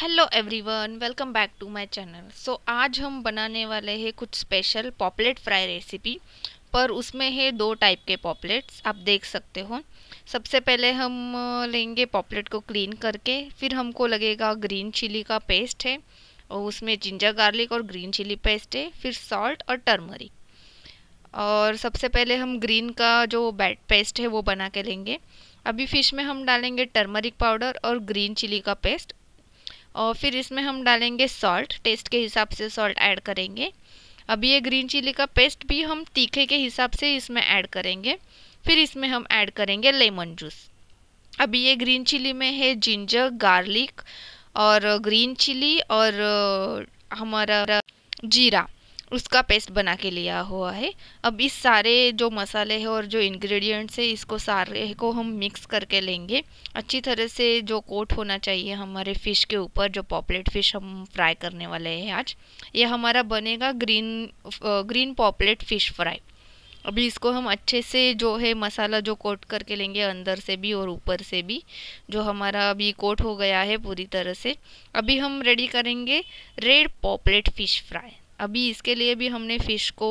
hello everyone welcome back to my channel so आज हम बनाने वाले हैं कुछ स्पेशल पॉपलेट फ्राई रेसिपी पर उसमें है दो टाइप के पॉपलेट्स आप देख सकते हो सबसे पहले हम लेंगे पॉपलेट को क्लीन करके फिर हमको लगेगा ग्रीन चिली का पेस्ट है और उसमें जिंजर गार्लिक और ग्रीन चिली पेस्ट है फिर सॉल्ट और टर्मरिक और सबसे पहले हम ग्रीन का जो बैट पेस्ट है वो बना के लेंगे अभी फ़िश में हम डालेंगे टर्मरिक पाउडर और ग्रीन चिली का पेस्ट और फिर इसमें हम डालेंगे सॉल्ट टेस्ट के हिसाब से सॉल्ट ऐड करेंगे अब ये ग्रीन चिली का पेस्ट भी हम तीखे के हिसाब से इसमें ऐड करेंगे फिर इसमें हम ऐड करेंगे लेमन जूस अब ये ग्रीन चिली में है जिंजर गार्लिक और ग्रीन चिली और हमारा जीरा उसका पेस्ट बना के लिया हुआ है अब इस सारे जो मसाले हैं और जो इंग्रेडिएंट्स है इसको सारे को हम मिक्स करके लेंगे अच्छी तरह से जो कोट होना चाहिए हमारे फ़िश के ऊपर जो पॉपलेट फ़िश हम फ्राई करने वाले हैं आज ये हमारा बनेगा green green pomfret fish fry अभी इसको हम अच्छे से जो है मसाला जो कोट करके लेंगे अंदर से भी और ऊपर से भी जो हमारा अभी कोट हो गया है पूरी तरह से अभी हम रेडी करेंगे रेड पॉपलेट फ़िश फ्राई अभी इसके लिए भी हमने फ़िश को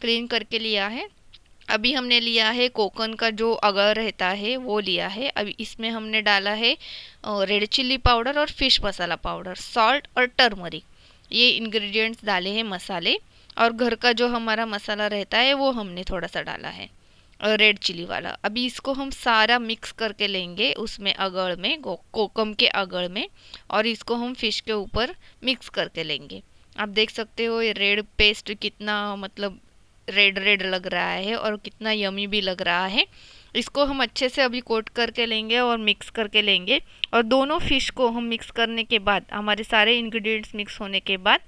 क्लीन करके लिया है अभी हमने लिया है कोकन का जो अगर रहता है वो लिया है अभी इसमें हमने डाला है रेड चिल्ली पाउडर और फिश मसाला पाउडर सॉल्ट और टर्मरिक ये इंग्रेडिएंट्स डाले हैं मसाले और घर का जो हमारा मसाला रहता है वो हमने थोड़ा सा डाला है रेड चिली वाला अभी इसको हम सारा मिक्स करके लेंगे उसमें अगड़ में कोकम के अगड़ में और इसको हम फिश के ऊपर मिक्स करके लेंगे आप देख सकते हो ये रेड पेस्ट कितना मतलब रेड रेड लग रहा है और कितना यमी भी लग रहा है इसको हम अच्छे से अभी कोट करके लेंगे और मिक्स करके लेंगे और दोनों फ़िश को हम मिक्स करने के बाद हमारे सारे इंग्रेडिएंट्स मिक्स होने के बाद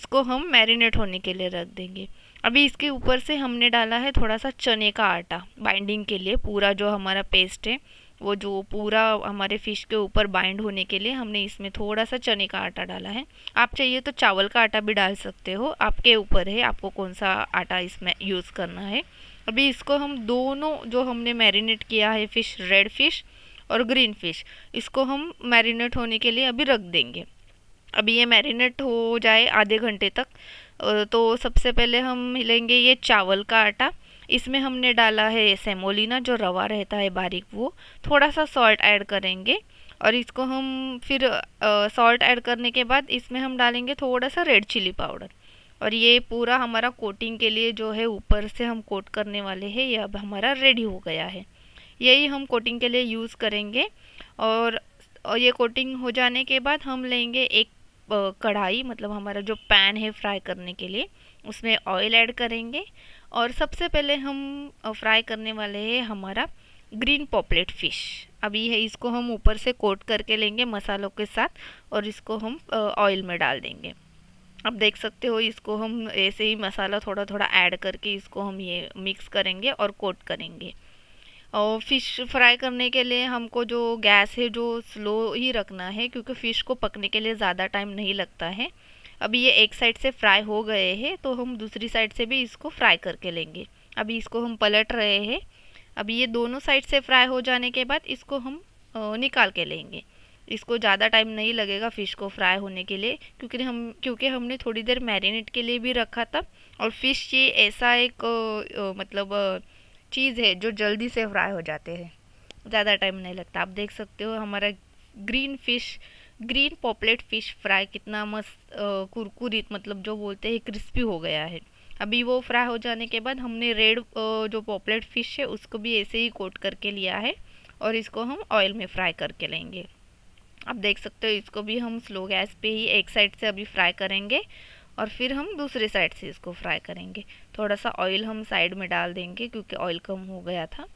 इसको हम मैरिनेट होने के लिए रख देंगे अभी इसके ऊपर से हमने डाला है थोड़ा सा चने का आटा बाइंडिंग के लिए पूरा जो हमारा पेस्ट है वो जो पूरा हमारे फ़िश के ऊपर बाइंड होने के लिए हमने इसमें थोड़ा सा चने का आटा डाला है आप चाहिए तो चावल का आटा भी डाल सकते हो आपके ऊपर है आपको कौन सा आटा इसमें यूज़ करना है अभी इसको हम दोनों जो हमने मैरिनेट किया है फ़िश रेड फिश और ग्रीन फिश इसको हम मैरिनेट होने के लिए अभी रख देंगे अभी ये मैरिनेट हो जाए आधे घंटे तक तो सबसे पहले हम लेंगे ये चावल का आटा इसमें हमने डाला है सेमोलिना जो रवा रहता है बारीक वो थोड़ा सा सॉल्ट ऐड करेंगे और इसको हम फिर सॉल्ट ऐड करने के बाद इसमें हम डालेंगे थोड़ा सा रेड चिली पाउडर और ये पूरा हमारा कोटिंग के लिए जो है ऊपर से हम कोट करने वाले हैं ये अब हमारा रेडी हो गया है यही हम कोटिंग के लिए यूज़ करेंगे और और ये कोटिंग हो जाने के बाद हम लेंगे एक कढ़ाई मतलब हमारा जो पैन है फ्राई करने के लिए उसमें ऑयल ऐड करेंगे और सबसे पहले हम फ्राई करने वाले हैं हमारा ग्रीन पॉपलेट फ़िश अभी है इसको हम ऊपर से कोट करके लेंगे मसालों के साथ और इसको हम ऑयल में डाल देंगे अब देख सकते हो इसको हम ऐसे ही मसाला थोड़ा थोड़ा ऐड करके इसको हम ये मिक्स करेंगे और कोट करेंगे और फ़िश फ्राई करने के लिए हमको जो गैस है जो स्लो ही रखना है क्योंकि फ़िश को पकने के लिए ज़्यादा टाइम नहीं लगता है अभी ये एक साइड से फ्राई हो गए हैं तो हम दूसरी साइड से भी इसको फ्राई करके लेंगे अभी इसको हम पलट रहे हैं अभी ये दोनों साइड से फ्राई हो जाने के बाद इसको हम निकाल के लेंगे इसको ज़्यादा टाइम नहीं लगेगा फ़िश को फ्राई होने के लिए क्योंकि हम क्योंकि हमने थोड़ी देर मैरिनेट के लिए भी रखा था और फ़िश ये ऐसा एक ओ, मतलब चीज़ है जो जल्दी से फ्राई हो जाते हैं ज़्यादा टाइम नहीं लगता आप देख सकते हो हमारा green fish green pomfret fish fry कितना मस्त कुरकुरी मतलब जो बोलते हैं क्रिस्पी हो गया है अभी वो फ्राई हो जाने के बाद हमने रेड जो पॉपलेट फ़िश है उसको भी ऐसे ही कोट करके लिया है और इसको हम ऑयल में फ्राई करके लेंगे आप देख सकते हो इसको भी हम स्लो गैस पे ही एक साइड से अभी फ्राई करेंगे और फिर हम दूसरे साइड से इसको फ्राई करेंगे थोड़ा सा ऑयल हम साइड में डाल देंगे क्योंकि ऑयल कम हो गया था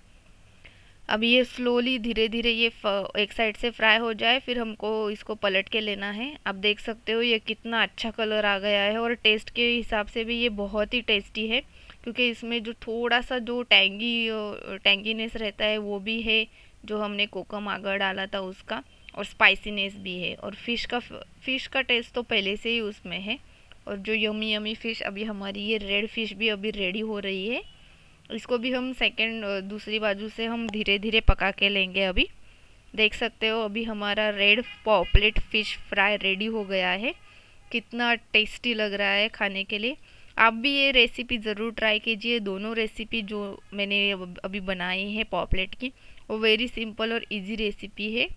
अब ये स्लोली धीरे धीरे ये एक साइड से फ्राई हो जाए फिर हमको इसको पलट के लेना है आप देख सकते हो ये कितना अच्छा कलर आ गया है और टेस्ट के हिसाब से भी ये बहुत ही टेस्टी है क्योंकि इसमें जो थोड़ा सा जो टैंगी टैंगीनेस रहता है वो भी है जो हमने कोकम आगर डाला था उसका और स्पाइसीनेस भी है और फ़िश का फ़िश का टेस्ट तो पहले से ही उसमें है और जो यमी यमी फ़िश अभी हमारी ये रेड फ़िश भी अभी रेडी हो रही है इसको भी हम सेकेंड दूसरी बाजू से हम धीरे धीरे पका के लेंगे अभी देख सकते हो अभी हमारा red pomfret fish fry ready हो गया है कितना टेस्टी लग रहा है खाने के लिए आप भी ये रेसिपी ज़रूर ट्राई कीजिए दोनों रेसिपी जो मैंने अभी बनाई है पॉपलेट की वो वेरी सिंपल और इजी रेसिपी है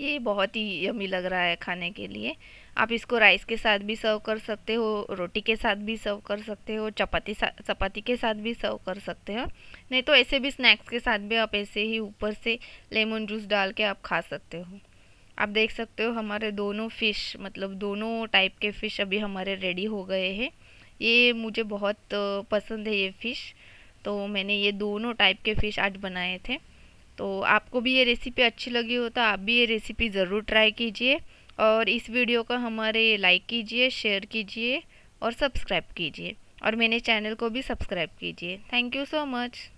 ये बहुत ही यमी लग रहा है खाने के लिए आप इसको राइस के साथ भी सर्व कर सकते हो रोटी के साथ भी सर्व कर सकते हो चपाती चपाती के साथ भी सर्व कर सकते हो नहीं तो ऐसे भी स्नैक्स के साथ भी आप ऐसे ही ऊपर से लेमन जूस डाल के आप खा सकते हो आप देख सकते हो हमारे दोनों फ़िश मतलब दोनों टाइप के फ़िश अभी हमारे रेडी हो गए हैं ये मुझे बहुत पसंद है ये फ़िश तो मैंने ये दोनों टाइप के फ़िश आज बनाए थे तो आपको भी ये रेसिपी अच्छी लगी हो तो आप भी ये रेसिपी ज़रूर ट्राई कीजिए और इस वीडियो को हमारे लाइक कीजिए शेयर कीजिए और सब्सक्राइब कीजिए और मेरे चैनल को भी सब्सक्राइब कीजिए थैंक यू सो मच